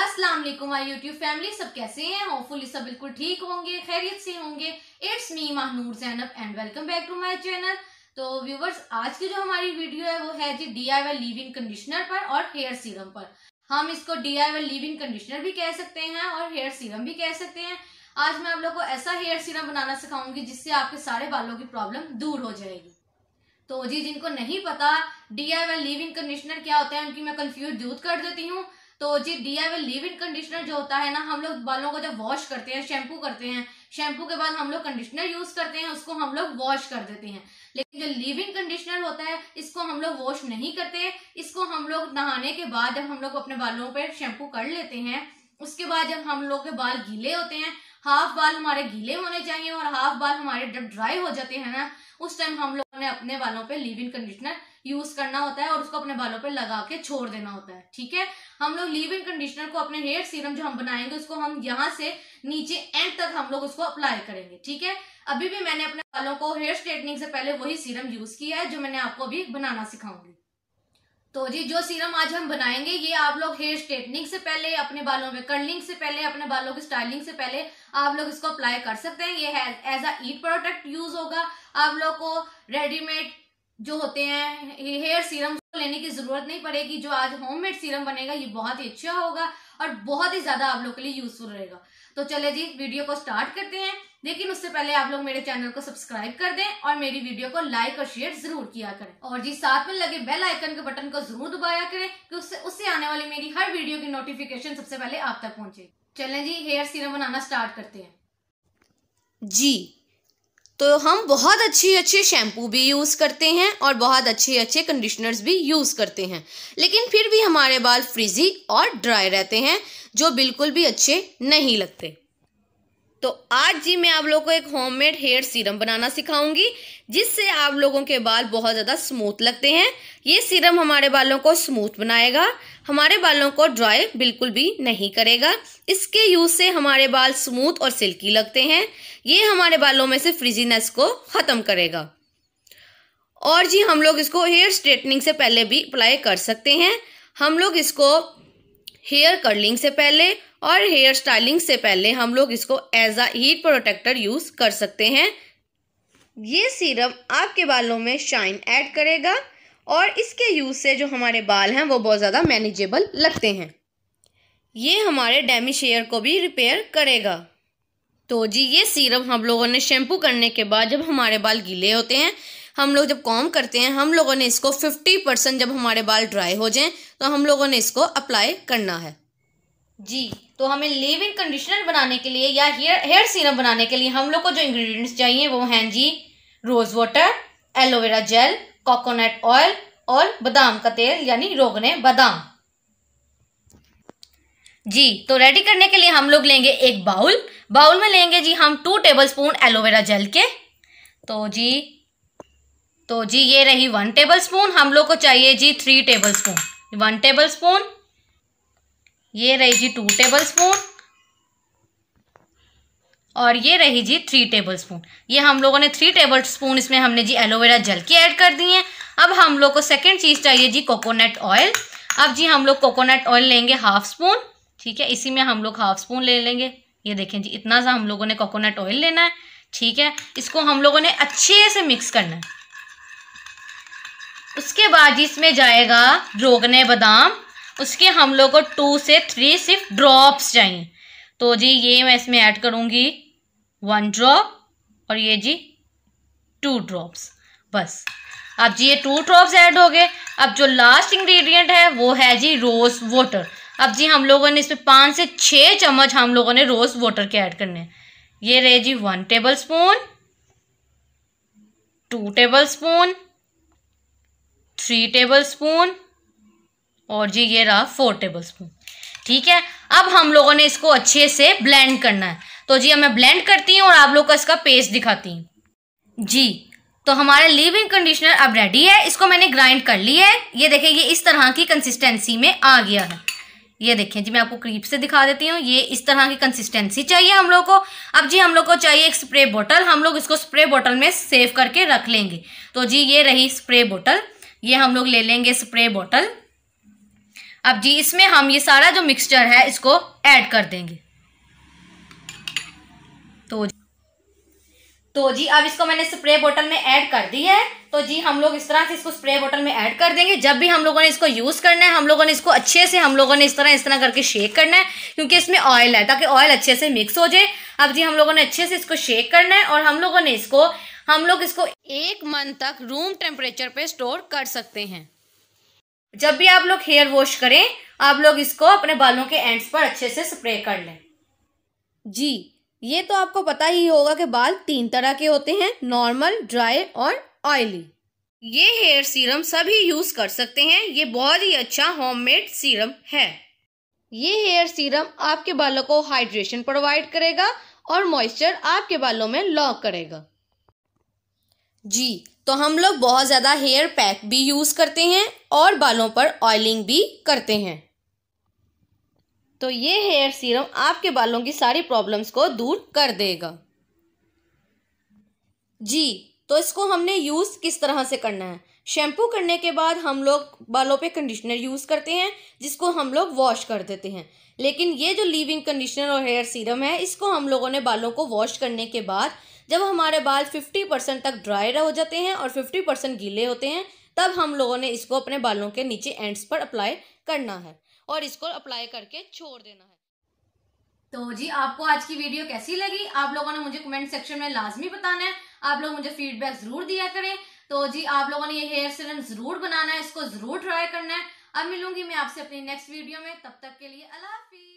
अस्सलाम वालेकुम my YouTube family सब कैसे हैं होपफुली सब बिल्कुल ठीक होंगे खैरियत से होंगे it's me Mahnoor Zainab and welcome back to my channel तो व्यूवर्स आज की जो हमारी वीडियो है वो है जी डी आई लिविंग कंडीशनर पर और हेयर सीरम पर हम इसको डी आई लिविंग कंडीशनर भी कह सकते हैं और हेयर सीरम भी कह सकते हैं आज मैं आप लोग को ऐसा हेयर सीरम बनाना सिखाऊंगी जिससे आपके सारे बालों की प्रॉब्लम दूर हो जाएगी तो जी जिनको नहीं पता डी आई लिविंग कंडीशनर क्या होता है उनकी मैं कंफ्यूज दूर कर देती हूँ तो जी D I leave in conditioner जो होता है ना हम लोग बालों को जब वॉश करते हैं शैम्पू करते हैं शैम्पू के बाद हम लोग कंडीशनर यूज करते हैं उसको हम लोग वॉश कर देते हैं लेकिन जो लिव इन कंडीशनर होता है इसको हम लोग वॉश नहीं करते इसको हम लोग नहाने के बाद जब हम लोग अपने बालों पर शैम्पू कर लेते हैं उसके बाद जब हम लोग के बाल गीले होते हैं हाफ बाल हमारे गीले होने चाहिए और हाफ बाल हमारे जब ड्राई हो जाते हैं ना उस टाइम हम लोगों ने अपने बालों पे लिव इन कंडीशनर यूज करना होता है और उसको अपने बालों पर लगा के छोड़ देना होता है ठीक है हम लोग लीव इन कंडीशनर को अपने हेयर सीरम जो हम बनाएंगे उसको हम यहाँ से नीचे एंड तक हम लोग उसको अप्लाई करेंगे ठीक है अभी भी मैंने अपने बालों को हेयर स्ट्रेटनिंग से पहले वही सीरम यूज किया है जो मैंने आपको अभी बनाना सिखाऊंगी तो जी जो सीरम आज हम बनाएंगे ये आप लोग हेयर स्ट्रेटनिंग से पहले अपने बालों में कर्लिंग से पहले अपने बालों की स्टाइलिंग से पहले आप लोग इसको अप्लाई कर सकते हैं ये as a heat product use होगा आप लोग को रेडीमेड जो होते हैं हेयर सीरम लेने की जरूरत नहीं पड़ेगी जो आज होममेड सीरम बनेगा ये बहुत ही अच्छा होगा और बहुत ही ज्यादा आप लोग के लिए यूजफुल रहेगा तो चले जी वीडियो को स्टार्ट करते हैं लेकिन उससे पहले आप लोग मेरे चैनल को सब्सक्राइब कर दें और मेरी वीडियो को लाइक और शेयर जरूर किया करें और जी साथ में लगे बेल आइकन के बटन को जरूर दबाया करें कि उससे उससे आने वाली मेरी हर वीडियो की नोटिफिकेशन सबसे पहले आप तक पहुंचे चलें जी हेयर सीरम बनाना स्टार्ट करते हैं जी तो हम बहुत अच्छे अच्छे शैम्पू भी यूज़ करते हैं और बहुत अच्छे अच्छे कंडीशनर्स भी यूज़ करते हैं लेकिन फिर भी हमारे बाल फ्रिजी और ड्राई रहते हैं जो बिल्कुल भी अच्छे नहीं लगते तो आज जी मैं आप लोगों को एक होममेड हेयर सीरम बनाना सिखाऊंगी जिससे आप लोगों के बाल बहुत ज़्यादा स्मूथ लगते हैं ये सीरम हमारे बालों को स्मूथ बनाएगा हमारे बालों को ड्राई बिल्कुल भी नहीं करेगा इसके यूज़ से हमारे बाल स्मूथ और सिल्की लगते हैं ये हमारे बालों में से फ्रिजीनेस को ख़त्म करेगा और जी हम लोग इसको हेयर स्ट्रेटनिंग से पहले भी अप्लाई कर सकते हैं हम लोग इसको हेयर कर्लिंग से पहले और हेयर स्टाइलिंग से पहले हम लोग इसको as a heat protector use कर सकते हैं ये सीरम आपके बालों में शाइन ऐड करेगा और इसके यूज़ से जो हमारे बाल हैं वो बहुत ज़्यादा मैनेजेबल लगते हैं ये हमारे डैमेज हेयर को भी रिपेयर करेगा तो जी ये सीरम हम लोगों ने शैम्पू करने के बाद जब हमारे बाल गीले होते हैं हम लोग जब कॉम करते हैं हम लोगों ने इसको 50 परसेंट जब हमारे बाल ड्राई हो जाएं तो हम लोगों ने इसको अप्लाई करना है जी तो हमें लिव इन कंडीशनर बनाने के लिए या हेयर हेयर सीरम बनाने के लिए हम लोग को जो इंग्रेडिएंट्स चाहिए वो हैं जी rose water aloe vera gel coconut oil और बादाम का तेल यानी रोगने बादाम जी तो रेडी करने के लिए हम लोग लेंगे एक बाउल बाउल में लेंगे जी हम two tablespoon aloe vera gel के तो जी तो जी ये रही वन टेबल स्पून हम लोग को चाहिए जी three tablespoon one tablespoon ये रही जी टू टेबल स्पून और ये रही जी थ्री टेबल स्पून ये हम लोगों ने थ्री टेबल स्पून इसमें हमने जी एलोवेरा जल के ऐड कर दी है अब हम लोग को सेकेंड चीज़ चाहिए जी कोकोनट ऑयल अब जी हम लोग कोकोनट ऑयल लेंगे हाफ स्पून ठीक है इसी में हम लोग हाफ स्पून ले लेंगे ये देखें जी इतना सा हम लोगों ने कोकोनट ऑयल लेना है ठीक है इसको हम लोगों ने अच्छे से मिक्स करना है उसके बाद इसमें जाएगा रोगने बादाम उसके हम लोग को टू से थ्री सिर्फ ड्रॉप्स चाहिए तो जी ये मैं इसमें ऐड करूँगी वन ड्रॉप और ये जी टू ड्रॉप्स बस अब जी ये टू ड्रॉप्स ऐड हो गए अब जो लास्ट इंग्रेडिएंट है वो है जी रोज़ वाटर अब जी हम लोगों ने इसमें पाँच से छः चम्मच हम लोगों ने रोज़ वाटर के ऐड करने हैं ये रहे जी one tablespoon two tablespoon three tablespoon और जी ये रहा फोर टेबल स्पून ठीक है अब हम लोगों ने इसको अच्छे से ब्लेंड करना है तो जी मैं ब्लेंड करती हूँ और आप लोग का इसका पेस्ट दिखाती हूँ जी तो हमारा लिविंग कंडीशनर अब रेडी है इसको मैंने ग्राइंड कर लिया है ये देखें ये इस तरह की कंसिस्टेंसी में आ गया है ये देखें जी मैं आपको क्रीप से दिखा देती हूँ ये इस तरह की कंसिस्टेंसी चाहिए हम लोग को अब जी हम लोग को चाहिए एक स्प्रे बोतल हम लोग इसको स्प्रे बोतल में सेव करके रख लेंगे तो जी ये रही स्प्रे बोतल ये हम लोग ले लेंगे स्प्रे बोतल अब जी इसमें हम ये सारा जो मिक्सचर है इसको ऐड कर देंगे तो जी तो जी अब इसको मैंने स्प्रे बोतल में ऐड कर दी है तो जी हम लोग इस तरह से इसको स्प्रे बोतल में ऐड कर देंगे जब भी हम लोगों ने इसको यूज़ करना है हम लोगों ने इसको अच्छे से हम लोगों ने इस तरह इस तरह करके शेक करना है क्योंकि इसमें ऑयल है ताकि ऑयल अच्छे से मिक्स हो जाए अब जी हम लोगों ने अच्छे से इसको शेक करना है और हम लोगों ने इसको हम लोग इसको एक मंथ तक रूम टेम्परेचर पे स्टोर कर सकते हैं जब भी आप लोग हेयर वॉश करें आप लोग इसको अपने बालों के एंड्स पर अच्छे से स्प्रे कर लें जी ये तो आपको पता ही होगा कि बाल तीन तरह के होते हैं नॉर्मल ड्राई और ऑयली ये हेयर सीरम सभी यूज़ कर सकते हैं ये बहुत ही अच्छा होममेड सीरम है ये हेयर सीरम आपके बालों को हाइड्रेशन प्रोवाइड करेगा और मॉइस्चर आपके बालों में लॉक करेगा जी तो हम लोग बहुत ज़्यादा हेयर पैक भी यूज़ करते हैं और बालों पर ऑयलिंग भी करते हैं तो ये हेयर सीरम आपके बालों की सारी प्रॉब्लम्स को दूर कर देगा जी तो इसको हमने यूज़ किस तरह से करना है शैम्पू करने के बाद हम लोग बालों पे कंडीशनर यूज़ करते हैं जिसको हम लोग वॉश कर देते हैं लेकिन ये जो लीविंग कंडीशनर और हेयर सीरम है इसको हम लोगों ने बालों को वॉश करने के बाद जब हमारे बाल 50 परसेंट तक ड्राई हो जाते हैं और 50 परसेंट गीले होते हैं तब हम लोगों ने इसको अपने बालों के नीचे एंड्स पर अप्लाई करना है और इसको अप्लाई करके छोड़ देना है तो जी आपको आज की वीडियो कैसी लगी आप लोगों ने मुझे कमेंट सेक्शन में लाजमी बताना है आप लोग मुझे फीडबैक जरूर दिया करें तो जी आप लोगों ने ये हेयर सीरम जरूर बनाना है इसको जरूर ट्राई करना है अब मिलूंगी मैं आपसे अपनी नेक्स्ट वीडियो में तब तक के लिए अल्लाह हाफिज